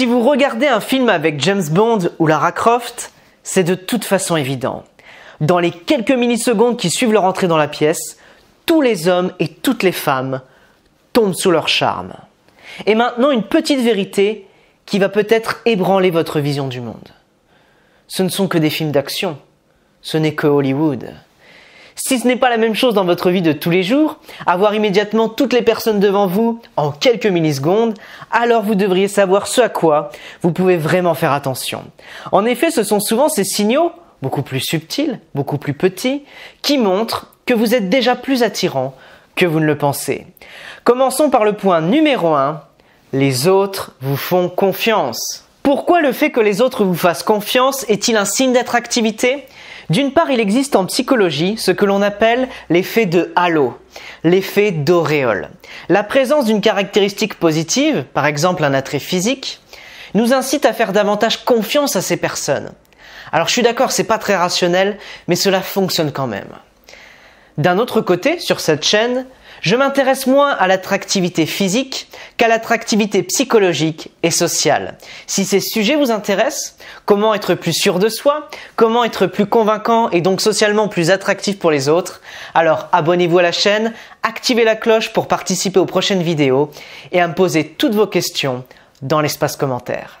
Si vous regardez un film avec James Bond ou Lara Croft, c'est de toute façon évident. Dans les quelques millisecondes qui suivent leur entrée dans la pièce, tous les hommes et toutes les femmes tombent sous leur charme. Et maintenant, une petite vérité qui va peut-être ébranler votre vision du monde. Ce ne sont que des films d'action, ce n'est que Hollywood. Si ce n'est pas la même chose dans votre vie de tous les jours, avoir immédiatement toutes les personnes devant vous en quelques millisecondes, alors vous devriez savoir ce à quoi vous pouvez vraiment faire attention. En effet, ce sont souvent ces signaux, beaucoup plus subtils, beaucoup plus petits, qui montrent que vous êtes déjà plus attirant que vous ne le pensez. Commençons par le point numéro 1. Les autres vous font confiance. Pourquoi le fait que les autres vous fassent confiance est-il un signe d'attractivité d'une part, il existe en psychologie ce que l'on appelle l'effet de halo, l'effet d'auréole. La présence d'une caractéristique positive, par exemple un attrait physique, nous incite à faire davantage confiance à ces personnes. Alors je suis d'accord, c'est pas très rationnel, mais cela fonctionne quand même. D'un autre côté, sur cette chaîne, je m'intéresse moins à l'attractivité physique qu'à l'attractivité psychologique et sociale. Si ces sujets vous intéressent, comment être plus sûr de soi, comment être plus convaincant et donc socialement plus attractif pour les autres, alors abonnez-vous à la chaîne, activez la cloche pour participer aux prochaines vidéos et à me poser toutes vos questions dans l'espace commentaire.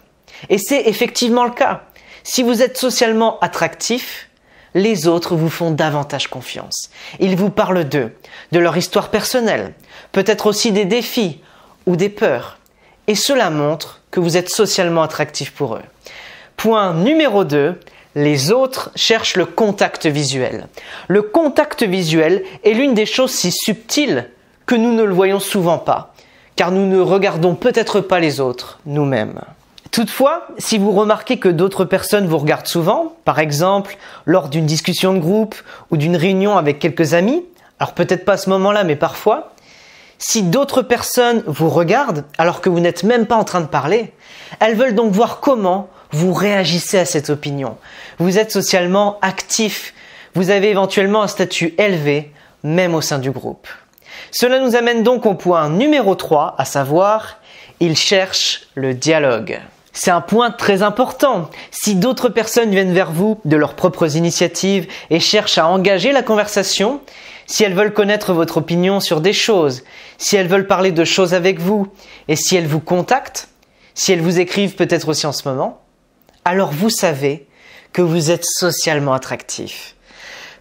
Et c'est effectivement le cas. Si vous êtes socialement attractif, les autres vous font davantage confiance. Ils vous parlent d'eux, de leur histoire personnelle, peut-être aussi des défis ou des peurs. Et cela montre que vous êtes socialement attractif pour eux. Point numéro 2, les autres cherchent le contact visuel. Le contact visuel est l'une des choses si subtiles que nous ne le voyons souvent pas, car nous ne regardons peut-être pas les autres nous-mêmes. Toutefois, si vous remarquez que d'autres personnes vous regardent souvent, par exemple lors d'une discussion de groupe ou d'une réunion avec quelques amis, alors peut-être pas à ce moment-là, mais parfois, si d'autres personnes vous regardent alors que vous n'êtes même pas en train de parler, elles veulent donc voir comment vous réagissez à cette opinion. Vous êtes socialement actif, vous avez éventuellement un statut élevé, même au sein du groupe. Cela nous amène donc au point numéro 3, à savoir, ils cherchent le dialogue. C'est un point très important. Si d'autres personnes viennent vers vous de leurs propres initiatives et cherchent à engager la conversation, si elles veulent connaître votre opinion sur des choses, si elles veulent parler de choses avec vous, et si elles vous contactent, si elles vous écrivent peut-être aussi en ce moment, alors vous savez que vous êtes socialement attractif.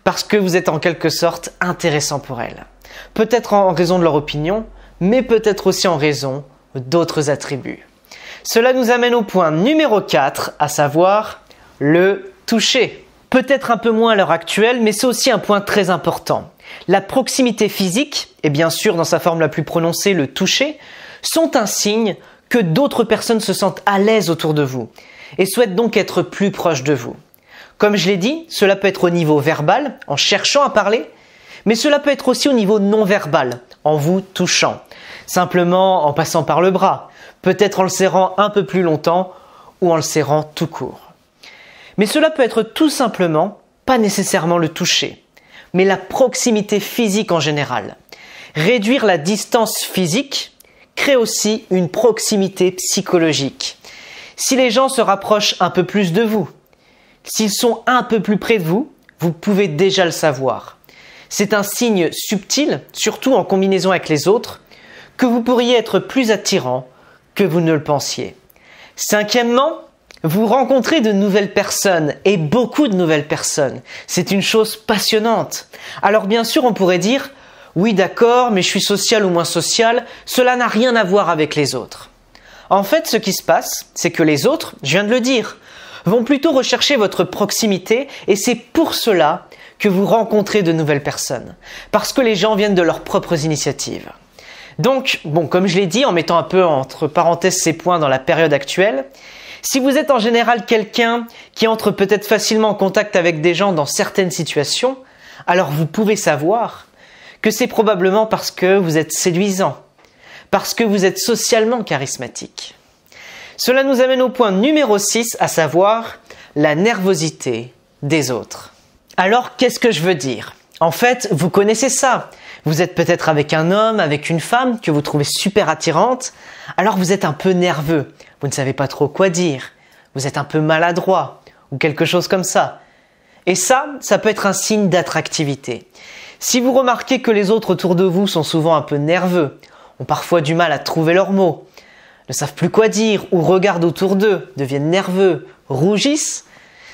Parce que vous êtes en quelque sorte intéressant pour elles. Peut-être en raison de leur opinion, mais peut-être aussi en raison d'autres attributs. Cela nous amène au point numéro 4, à savoir le toucher. Peut-être un peu moins à l'heure actuelle, mais c'est aussi un point très important. La proximité physique, et bien sûr dans sa forme la plus prononcée le toucher, sont un signe que d'autres personnes se sentent à l'aise autour de vous et souhaitent donc être plus proches de vous. Comme je l'ai dit, cela peut être au niveau verbal, en cherchant à parler, mais cela peut être aussi au niveau non verbal, en vous touchant, simplement en passant par le bras, peut-être en le serrant un peu plus longtemps ou en le serrant tout court. Mais cela peut être tout simplement, pas nécessairement le toucher, mais la proximité physique en général. Réduire la distance physique crée aussi une proximité psychologique. Si les gens se rapprochent un peu plus de vous, s'ils sont un peu plus près de vous, vous pouvez déjà le savoir. C'est un signe subtil, surtout en combinaison avec les autres, que vous pourriez être plus attirant, que vous ne le pensiez. Cinquièmement, vous rencontrez de nouvelles personnes et beaucoup de nouvelles personnes. C'est une chose passionnante. Alors bien sûr, on pourrait dire oui d'accord, mais je suis social ou moins social, cela n'a rien à voir avec les autres. En fait, ce qui se passe, c'est que les autres, je viens de le dire, vont plutôt rechercher votre proximité et c'est pour cela que vous rencontrez de nouvelles personnes. Parce que les gens viennent de leurs propres initiatives. Donc, bon, comme je l'ai dit, en mettant un peu entre parenthèses ces points dans la période actuelle, si vous êtes en général quelqu'un qui entre peut-être facilement en contact avec des gens dans certaines situations, alors vous pouvez savoir que c'est probablement parce que vous êtes séduisant, parce que vous êtes socialement charismatique. Cela nous amène au point numéro 6, à savoir la nervosité des autres. Alors qu'est-ce que je veux dire En fait, vous connaissez ça. Vous êtes peut-être avec un homme, avec une femme que vous trouvez super attirante, alors vous êtes un peu nerveux, vous ne savez pas trop quoi dire, vous êtes un peu maladroit, ou quelque chose comme ça. Et ça, ça peut être un signe d'attractivité. Si vous remarquez que les autres autour de vous sont souvent un peu nerveux, ont parfois du mal à trouver leurs mots, ne savent plus quoi dire ou regardent autour d'eux, deviennent nerveux, rougissent,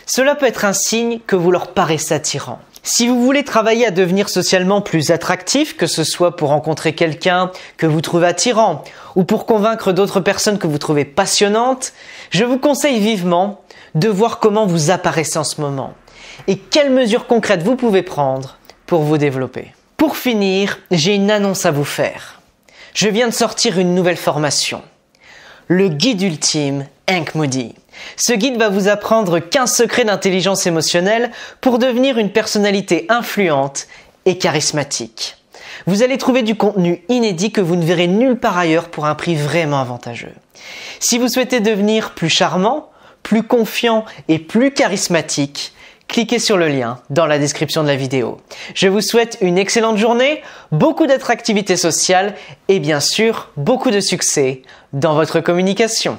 cela peut être un signe que vous leur paraissez attirant. Si vous voulez travailler à devenir socialement plus attractif, que ce soit pour rencontrer quelqu'un que vous trouvez attirant ou pour convaincre d'autres personnes que vous trouvez passionnantes, je vous conseille vivement de voir comment vous apparaissez en ce moment et quelles mesures concrètes vous pouvez prendre pour vous développer. Pour finir, j'ai une annonce à vous faire. Je viens de sortir une nouvelle formation, le guide ultime Hank Moody. Ce guide va vous apprendre 15 secrets d'intelligence émotionnelle pour devenir une personnalité influente et charismatique. Vous allez trouver du contenu inédit que vous ne verrez nulle part ailleurs pour un prix vraiment avantageux. Si vous souhaitez devenir plus charmant, plus confiant et plus charismatique, cliquez sur le lien dans la description de la vidéo. Je vous souhaite une excellente journée, beaucoup d'attractivité sociale et bien sûr beaucoup de succès dans votre communication.